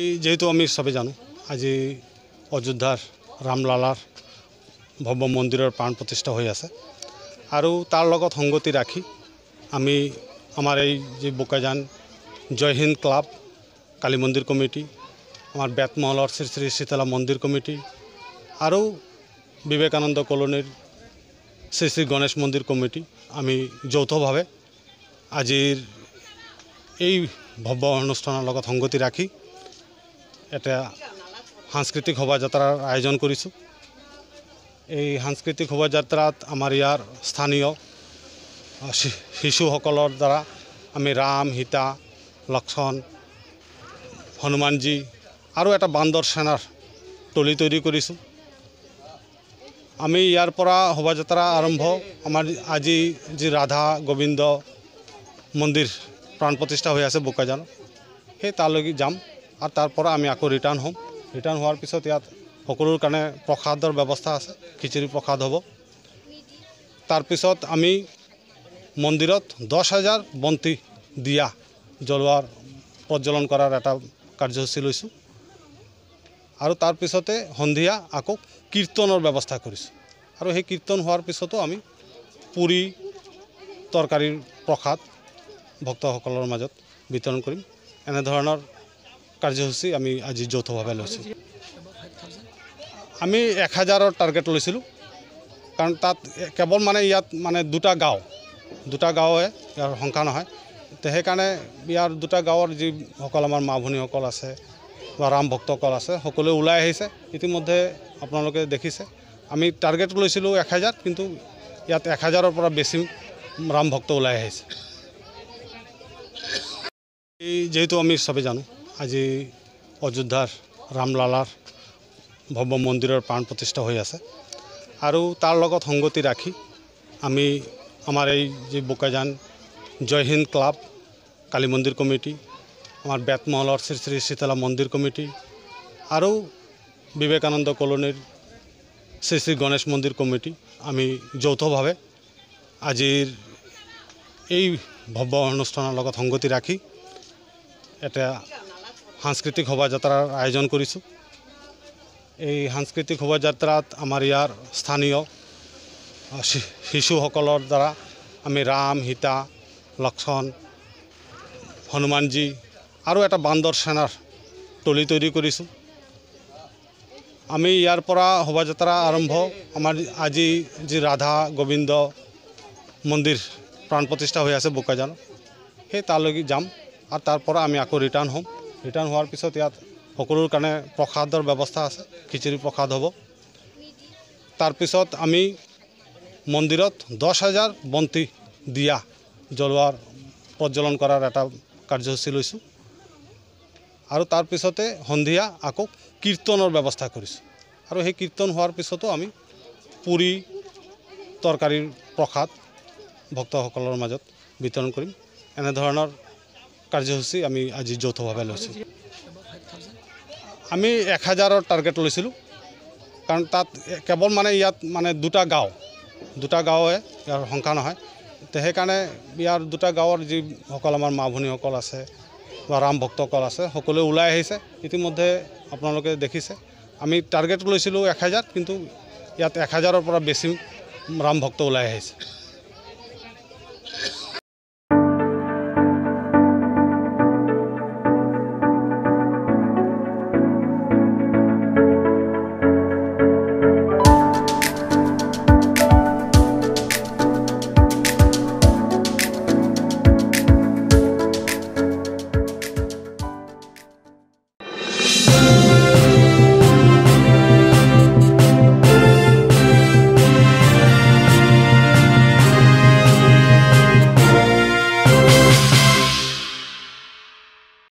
এই যেহেতু আমি সবে জানো আজি অযোধ্যার রামলালার ভব্য মন্দিৰৰ প্ৰাণ প্ৰতিষ্ঠা হৈ আছে আৰু তাৰ লগত সংগতি ৰাখি আমি আমাৰ এই যি বোকাজান জয় হিন্দ ক্লাব কালী মন্দিৰ কমিটি আমাৰ বেতমহলৰ শ্ৰী শ্ৰী শীতলা মন্দিৰ কমিটি আৰু বিবেকানন্দ কলনীৰ শ্ৰী শ্ৰী গণেশ মন্দিৰ কমিটি আমি যৌথভাৱে আজিৰ এই ভব্য অনুষ্ঠানৰ লগত সংগতি ৰাখি এটা সাংস্কৃতিক শোভাযাত্ৰাৰ আয়োজন কৰিছোঁ এই সাংস্কৃতিক শোভাযাত্ৰাত আমাৰ ইয়াৰ স্থানীয় শিশু শিশুসকলৰ দ্বাৰা আমি ৰাম সীতা লক্ষ্মণ হনুমানজী আৰু এটা বান্দৰ সেনাৰ টলি তৈরি কৰিছোঁ আমি ইয়াৰ পৰা শোভাযাত্ৰা আৰম্ভ আমাৰ আজি যি ৰাধা গোবিন্দ মন্দিৰ প্ৰাণ প্ৰতিষ্ঠা হৈ আছে বোকাজানত সেই তালৈকে যাম আৰু তাৰ পৰা আমি আকৌ ৰিটাৰ্ণ হ'ম ৰিটাৰ্ণ হোৱাৰ পিছত ইয়াত সকলোৰ কাৰণে প্ৰসাদৰ ব্যৱস্থা আছে খিচিৰি প্ৰসাদ হ'ব তাৰপিছত আমি মন্দিৰত দহ হাজাৰ বন্তি দিয়া জ্বলোৱাৰ প্ৰজ্বলন কৰাৰ এটা কাৰ্যসূচী লৈছোঁ আৰু তাৰপিছতে সন্ধিয়া আকৌ কীৰ্তনৰ ব্যৱস্থা কৰিছোঁ আৰু সেই কীৰ্তন হোৱাৰ পিছতো আমি পুৰি তৰকাৰীৰ প্ৰসাদ ভক্তসকলৰ মাজত বিতৰণ কৰিম এনেধৰণৰ কাৰ্যসূচী আমি আজি যৌথভাৱে লৈছোঁ আমি এক হাজাৰৰ টাৰ্গেট লৈছিলোঁ কাৰণ তাত কেৱল মানে ইয়াত মানে দুটা গাঁও দুটা গাঁৱে ইয়াৰ সংখ্যা নহয় তে সেইকাৰণে ইয়াৰ দুটা গাঁৱৰ যিসকল আমাৰ মা ভনীসকল আছে বা ৰাম ভক্তসকল আছে সকলোৱে ওলাই আহিছে ইতিমধ্যে আপোনালোকে দেখিছে আমি টাৰ্গেট লৈছিলোঁ এক হাজাৰ কিন্তু ইয়াত এক হাজাৰৰ পৰা বেছি ৰাম ভক্ত ওলাই আহিছে যিহেতু আমি চবেই জানো আজি অযোধ্যাৰ ৰামলালাৰ ভব্য মন্দিৰৰ প্ৰাণ প্ৰতিষ্ঠা হৈ আছে আৰু তাৰ লগত সংগতি ৰাখি আমি আমাৰ এই যি বোকাজান জয় হিন্দ ক্লাব কালী মন্দিৰ কমিটি আমাৰ বেতমহলর শ্ৰী শ্ৰী শীতলা মন্দিৰ কমিটি আৰু বিবেকানন্দ কলনীৰ শ্ৰী শ্ৰী গণেশ মন্দিৰ কমিটি আমি যৌথভাৱে আজিৰ এই ভব্য অনুষ্ঠানৰ লগত সংগতি ৰাখি এটা সাংস্কৃতিক শোভাযাত্ৰাৰ আয়োজন কৰিছোঁ এই সাংস্কৃতিক শোভাযাত্ৰাত আমাৰ ইয়াৰ স্থানীয় শিশু শিশুসকলৰ দ্বাৰা আমি ৰাম সীতা লক্ষ্মণ হনুমানজী আৰু এটা বান্দৰ সেনাৰ টলি তৈরি কৰিছোঁ আমি ইয়াৰ পৰা শোভাযাত্ৰা আৰম্ভ আমাৰ আজি যি ৰাধা গোবিন্দ মন্দিৰ প্ৰাণ প্ৰতিষ্ঠা হৈ আছে বোকাজান সেই তালৈকে যাম আৰু তাৰ পৰা আমি আকৌ ৰিটাৰ্ণ হ'ম ৰিটাৰ্ণ হোৱাৰ পিছত ইয়াত সকলোৰে কাৰণে প্ৰসাদৰ ব্যৱস্থা আছে খিচিৰি প্ৰসাদ হ'ব তাৰপিছত আমি মন্দিৰত দহ হাজাৰ বন্তি দিয়া জ্বলোৱাৰ প্ৰজ্বলন কৰাৰ এটা কাৰ্যসূচী লৈছোঁ আৰু তাৰপিছতে সন্ধিয়া আকৌ কীৰ্তনৰ ব্যৱস্থা কৰিছোঁ আৰু সেই কীৰ্তন হোৱাৰ পিছতো আমি পুৰি তৰকাৰীৰ প্ৰসাদ ভক্তসকলৰ মাজত বিতৰণ কৰিম এনেধৰণৰ কাৰ্যসূচী আমি আজি যৌথভাৱে লৈছোঁ আমি এক হাজাৰৰ টাৰ্গেট লৈছিলোঁ কাৰণ তাত কেৱল মানে ইয়াত মানে দুটা গাঁও দুটা গাঁৱে ইয়াৰ সংখ্যা নহয় তে সেইকাৰণে ইয়াৰ দুটা গাঁৱৰ যিসকল আমাৰ মা ভনীসকল আছে বা ৰাম ভক্তসকল আছে সকলোৱে ওলাই আহিছে ইতিমধ্যে আপোনালোকে দেখিছে আমি টাৰ্গেট লৈছিলোঁ এক হাজাৰ কিন্তু ইয়াত এক হাজাৰৰ পৰা বেছি ৰাম ভক্ত ওলাই আহিছে